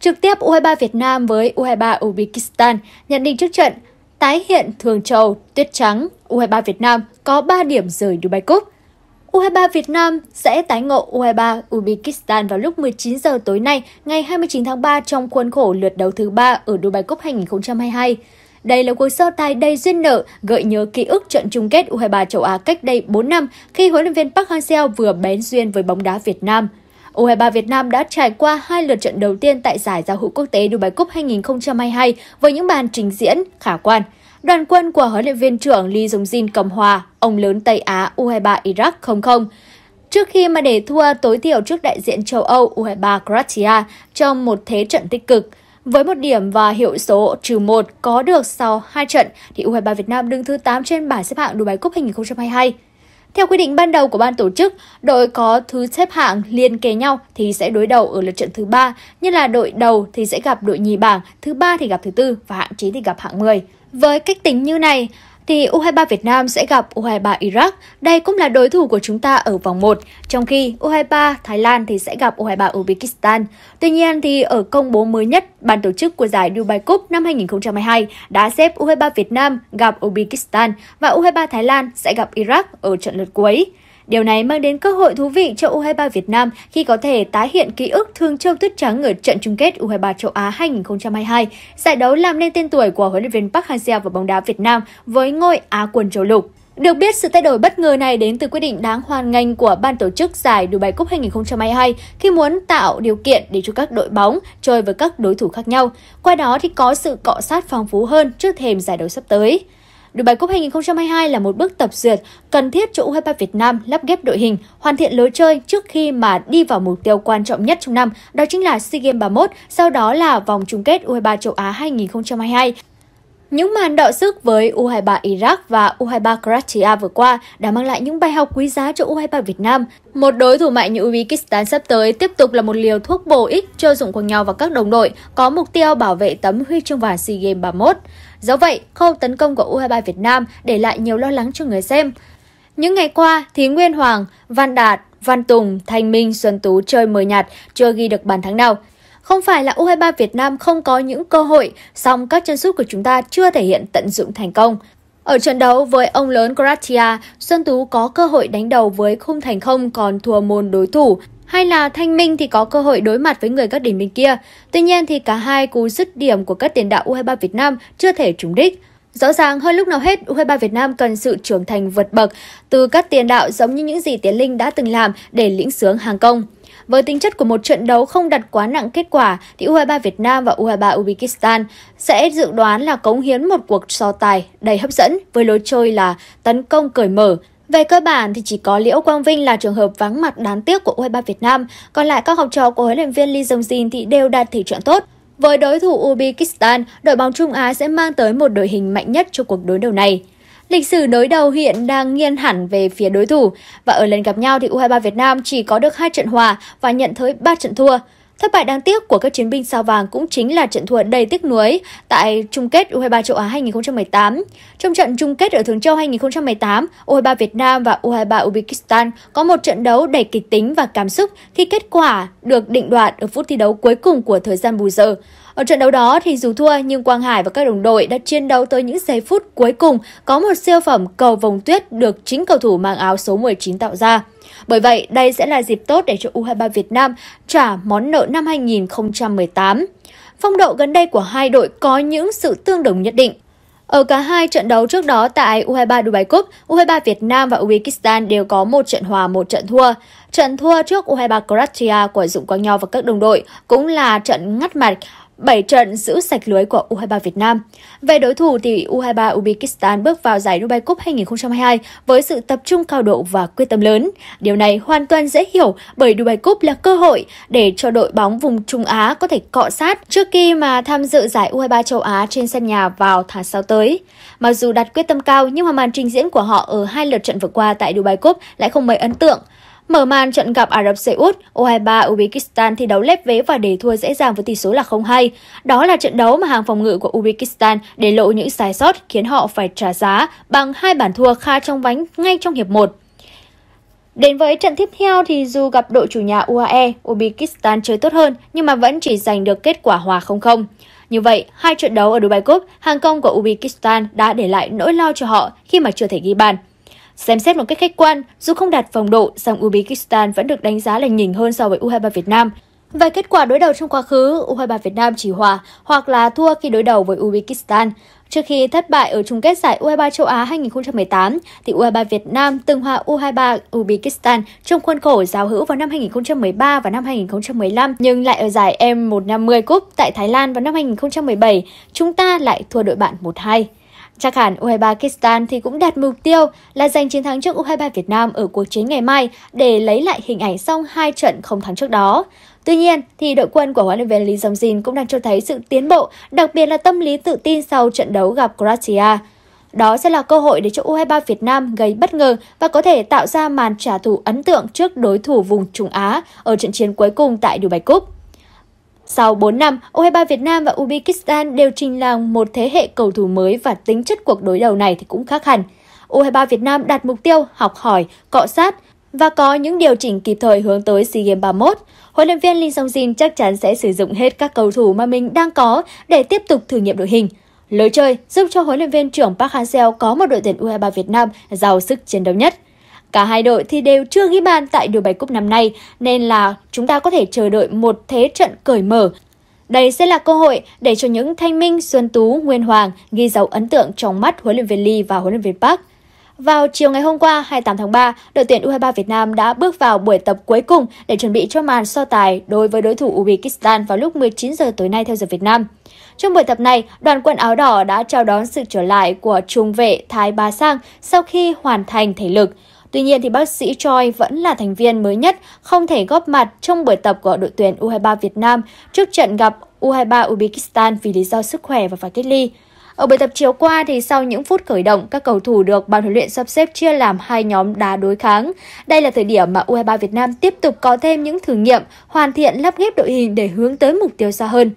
Trực tiếp U23 Việt Nam với U23 Uzbekistan nhận định trước trận, tái hiện Thường Châu, Tuyết Trắng, U23 Việt Nam có 3 điểm rời Dubai Cup. U23 Việt Nam sẽ tái ngộ U23 Uzbekistan vào lúc 19 giờ tối nay, ngày 29 tháng 3 trong khuôn khổ lượt đấu thứ 3 ở Dubai Cup 2022. Đây là cuộc so tài đầy duyên nợ, gợi nhớ ký ức trận chung kết U23 châu Á cách đây 4 năm khi huấn luyện viên Park Hang-seo vừa bén duyên với bóng đá Việt Nam – U23 Việt Nam đã trải qua hai lượt trận đầu tiên tại giải giao hữu quốc tế Dubai Cup 2022 với những màn trình diễn khả quan. Đoàn quân của huấn luyện viên trưởng Lee Jong Jin cầm hòa, ông lớn Tây Á U23 Iraq 0-0. Trước khi mà để thua tối thiểu trước đại diện châu Âu U23 Croatia trong một thế trận tích cực, với một điểm và hiệu số trừ 1 có được sau hai trận thì U23 Việt Nam đứng thứ 8 trên bảng xếp hạng Dubai Cup 2022. Theo quy định ban đầu của ban tổ chức, đội có thứ xếp hạng liên kề nhau thì sẽ đối đầu ở lượt trận thứ ba, như là đội đầu thì sẽ gặp đội nhì bảng, thứ ba thì gặp thứ tư và hạng 9 thì gặp hạng 10. Với cách tính như này, thì U23 Việt Nam sẽ gặp U23 Iraq. Đây cũng là đối thủ của chúng ta ở vòng 1, trong khi U23 Thái Lan thì sẽ gặp U23 Uzbekistan. Tuy nhiên thì ở công bố mới nhất, ban tổ chức của giải Dubai Cup năm 2022 đã xếp U23 Việt Nam gặp Uzbekistan và U23 Thái Lan sẽ gặp Iraq ở trận lượt cuối. Điều này mang đến cơ hội thú vị cho U23 Việt Nam khi có thể tái hiện ký ức thương châu tuyết trắng ở trận chung kết U23 châu Á 2022. Giải đấu làm nên tên tuổi của huấn luyện viên Park Hang-seo và bóng đá Việt Nam với ngôi Á quân châu lục. Được biết, sự thay đổi bất ngờ này đến từ quyết định đáng hoan nghênh của ban tổ chức giải Dubai Cup 2022 khi muốn tạo điều kiện để cho các đội bóng chơi với các đối thủ khác nhau. Qua đó thì có sự cọ sát phong phú hơn trước thềm giải đấu sắp tới. Đội bài Cup 2022 là một bước tập duyệt cần thiết cho U23 Việt Nam lắp ghép đội hình, hoàn thiện lối chơi trước khi mà đi vào mục tiêu quan trọng nhất trong năm, đó chính là SEA Games 31, sau đó là vòng chung kết U23 châu Á 2022. Những màn đọ sức với U23 Iraq và U23 Croatia vừa qua đã mang lại những bài học quý giá cho U23 Việt Nam. Một đối thủ mạnh như Uzbekistan sắp tới tiếp tục là một liều thuốc bổ ích cho Dụng của Nhau và các đồng đội có mục tiêu bảo vệ tấm huy chương vàng SEA Games 31. Do vậy, khâu tấn công của U23 Việt Nam để lại nhiều lo lắng cho người xem. Những ngày qua thì Nguyên Hoàng, Văn Đạt, Văn Tùng, Thanh Minh, Xuân Tú chơi mờ nhạt, chưa ghi được bàn thắng nào. Không phải là U23 Việt Nam không có những cơ hội, song các chân sút của chúng ta chưa thể hiện tận dụng thành công. Ở trận đấu với ông lớn Croatia, Xuân Tú có cơ hội đánh đầu với khung thành không còn thua môn đối thủ, hay là Thanh Minh thì có cơ hội đối mặt với người các đỉnh bên kia. Tuy nhiên thì cả hai cú dứt điểm của các tiền đạo U23 Việt Nam chưa thể trúng đích. Rõ ràng hơn lúc nào hết, U23 Việt Nam cần sự trưởng thành vượt bậc từ các tiền đạo giống như những gì Tiến Linh đã từng làm để lĩnh sướng hàng công. Với tính chất của một trận đấu không đặt quá nặng kết quả thì U23 Việt Nam và U23 Uzbekistan sẽ dự đoán là cống hiến một cuộc so tài đầy hấp dẫn với lối chơi là tấn công cởi mở, về cơ bản thì chỉ có Liễu Quang Vinh là trường hợp vắng mặt đáng tiếc của U23 Việt Nam, còn lại các học trò của huấn luyện viên Lee Jong Jin thì đều đạt thể trạng tốt. Với đối thủ Uzbekistan, đội bóng Trung Á sẽ mang tới một đội hình mạnh nhất cho cuộc đối đầu này. Lịch sử đối đầu hiện đang nghiêng hẳn về phía đối thủ và ở lần gặp nhau thì U23 Việt Nam chỉ có được hai trận hòa và nhận tới 3 trận thua. Thất bại đáng tiếc của các chiến binh sao vàng cũng chính là trận thua đầy tiếc nuối tại chung kết U23 châu Á 2018. Trong trận chung kết ở Thường Châu 2018, U23 Việt Nam và U23 Uzbekistan có một trận đấu đầy kịch tính và cảm xúc khi kết quả được định đoạt ở phút thi đấu cuối cùng của thời gian bù giờ. Ở trận đấu đó thì dù thua nhưng Quang Hải và các đồng đội đã chiến đấu tới những giây phút cuối cùng có một siêu phẩm cầu vồng tuyết được chính cầu thủ mang áo số 19 tạo ra. Bởi vậy, đây sẽ là dịp tốt để cho U23 Việt Nam trả món nợ năm 2018. Phong độ gần đây của hai đội có những sự tương đồng nhất định. Ở cả hai trận đấu trước đó tại U23 Dubai Cup, U23 Việt Nam và Uzbekistan đều có một trận hòa, một trận thua. Trận thua trước U23 Croatia của Dụng Quang Nho và các đồng đội cũng là trận ngắt mạch. 7 trận giữ sạch lưới của U23 Việt Nam. Về đối thủ thì U23 Uzbekistan bước vào giải Dubai Cup 2022 với sự tập trung cao độ và quyết tâm lớn. Điều này hoàn toàn dễ hiểu bởi Dubai Cup là cơ hội để cho đội bóng vùng Trung Á có thể cọ sát trước khi mà tham dự giải U23 châu Á trên sân nhà vào tháng sau tới. Mặc dù đặt quyết tâm cao nhưng mà màn trình diễn của họ ở hai lượt trận vừa qua tại Dubai Cup lại không mấy ấn tượng. Mở màn trận gặp Ả Rập Xê Út, U23 Uzbekistan thi đấu lép vế và để thua dễ dàng với tỷ số là 0-2. Đó là trận đấu mà hàng phòng ngự của Uzbekistan để lộ những sai sót khiến họ phải trả giá bằng hai bàn thua kha trong vánh ngay trong hiệp 1. Đến với trận tiếp theo thì dù gặp đội chủ nhà UAE, Uzbekistan chơi tốt hơn nhưng mà vẫn chỉ giành được kết quả hòa 0-0. Như vậy, hai trận đấu ở Dubai Cup, hàng công của Uzbekistan đã để lại nỗi lo cho họ khi mà chưa thể ghi bàn. Xem xét một cách khách quan, dù không đạt vòng độ, song Uzbekistan vẫn được đánh giá là nhỉnh hơn so với U23 Việt Nam. Về kết quả đối đầu trong quá khứ, U23 Việt Nam chỉ hòa hoặc là thua khi đối đầu với Uzbekistan. Trước khi thất bại ở chung kết giải U23 châu Á 2018, thì U23 Việt Nam từng hòa U23 Uzbekistan trong khuôn khổ giao hữu vào năm 2013 và năm 2015, nhưng lại ở giải M150 Cup tại Thái Lan vào năm 2017, chúng ta lại thua đội bạn 1-2. Chắc hẳn U23 Pakistan thì cũng đặt mục tiêu là giành chiến thắng trước U23 Việt Nam ở cuộc chiến ngày mai để lấy lại hình ảnh sau hai trận không thắng trước đó. Tuy nhiên, thì đội quân của huấn luyện viên Lee Jong Jin cũng đang cho thấy sự tiến bộ, đặc biệt là tâm lý tự tin sau trận đấu gặp Croatia. Đó sẽ là cơ hội để cho U23 Việt Nam gây bất ngờ và có thể tạo ra màn trả thù ấn tượng trước đối thủ vùng Trung Á ở trận chiến cuối cùng tại Dubai Cup. Sau 4 năm, U23 Việt Nam và Uzbekistan đều trình làng một thế hệ cầu thủ mới và tính chất cuộc đối đầu này thì cũng khác hẳn. U23 Việt Nam đặt mục tiêu học hỏi, cọ sát và có những điều chỉnh kịp thời hướng tới SEA Games 31. Huấn luyện viên Lee Song Jin chắc chắn sẽ sử dụng hết các cầu thủ mà mình đang có để tiếp tục thử nghiệm đội hình. Lối chơi giúp cho huấn luyện viên trưởng Park Hang-seo có một đội tuyển U23 Việt Nam giàu sức chiến đấu nhất. Cả hai đội thì đều chưa ghi bàn tại điều bảy cúp năm nay nên là chúng ta có thể chờ đợi một thế trận cởi mở. Đây sẽ là cơ hội để cho những Thanh Minh, Xuân Tú, Nguyên Hoàng ghi dấu ấn tượng trong mắt huấn luyện viên Lee và huấn luyện viên Park. Vào chiều ngày hôm qua, 28 tháng 3, đội tuyển U23 Việt Nam đã bước vào buổi tập cuối cùng để chuẩn bị cho màn so tài đối với đối thủ Uzbekistan vào lúc 19 giờ tối nay theo giờ Việt Nam. Trong buổi tập này, đoàn quân áo đỏ đã chào đón sự trở lại của trung vệ Thái Bá Sang sau khi hoàn thành thể lực. Tuy nhiên thì bác sĩ Choi vẫn là thành viên mới nhất không thể góp mặt trong buổi tập của đội tuyển U23 Việt Nam trước trận gặp U23 Uzbekistan vì lý do sức khỏe và phải cách ly. Ở buổi tập chiều qua thì sau những phút khởi động, các cầu thủ được ban huấn luyện sắp xếp chia làm hai nhóm đá đối kháng. Đây là thời điểm mà U23 Việt Nam tiếp tục có thêm những thử nghiệm, hoàn thiện lắp ghép đội hình để hướng tới mục tiêu xa hơn.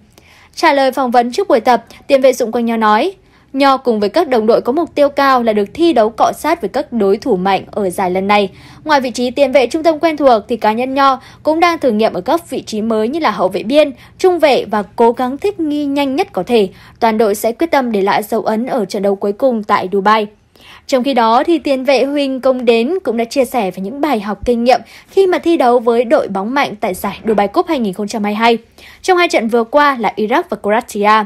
Trả lời phỏng vấn trước buổi tập, tiền vệ Dũng Quang Nho nói, Nho cùng với các đồng đội có mục tiêu cao là được thi đấu cọ sát với các đối thủ mạnh ở giải lần này. Ngoài vị trí tiền vệ trung tâm quen thuộc thì cá nhân Nho cũng đang thử nghiệm ở các vị trí mới như là hậu vệ biên, trung vệ và cố gắng thích nghi nhanh nhất có thể. Toàn đội sẽ quyết tâm để lại dấu ấn ở trận đấu cuối cùng tại Dubai. Trong khi đó thì tiền vệ Huỳnh Công Đến cũng đã chia sẻ về những bài học kinh nghiệm khi mà thi đấu với đội bóng mạnh tại giải Dubai Cup 2022. Trong hai trận vừa qua là Iraq và Croatia.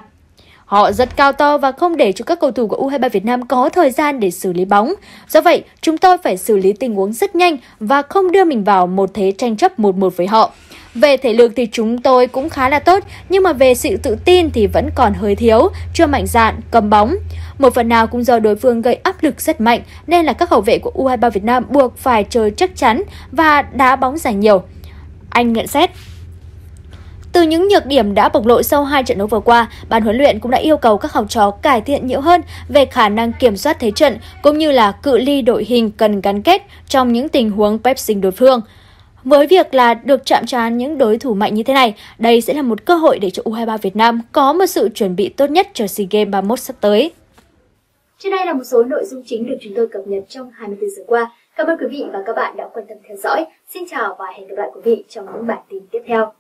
Họ rất cao to và không để cho các cầu thủ của U23 Việt Nam có thời gian để xử lý bóng. Do vậy, chúng tôi phải xử lý tình huống rất nhanh và không đưa mình vào một thế tranh chấp 1-1 với họ. Về thể lực thì chúng tôi cũng khá là tốt, nhưng mà về sự tự tin thì vẫn còn hơi thiếu, chưa mạnh dạn, cầm bóng. Một phần nào cũng do đối phương gây áp lực rất mạnh, nên là các hậu vệ của U23 Việt Nam buộc phải chơi chắc chắn và đá bóng giải nhiều. Anh nhận xét. Từ những nhược điểm đã bộc lộ sau hai trận đấu vừa qua, ban huấn luyện cũng đã yêu cầu các học trò cải thiện nhiều hơn về khả năng kiểm soát thế trận cũng như là cự ly đội hình cần gắn kết trong những tình huống pep sinh đối phương. Với việc là được chạm trán những đối thủ mạnh như thế này, đây sẽ là một cơ hội để cho U23 Việt Nam có một sự chuẩn bị tốt nhất cho SEA Games 31 sắp tới. Trên đây là một số nội dung chính được chúng tôi cập nhật trong 24 giờ qua. Cảm ơn quý vị và các bạn đã quan tâm theo dõi. Xin chào và hẹn gặp lại quý vị trong những bản tin tiếp theo.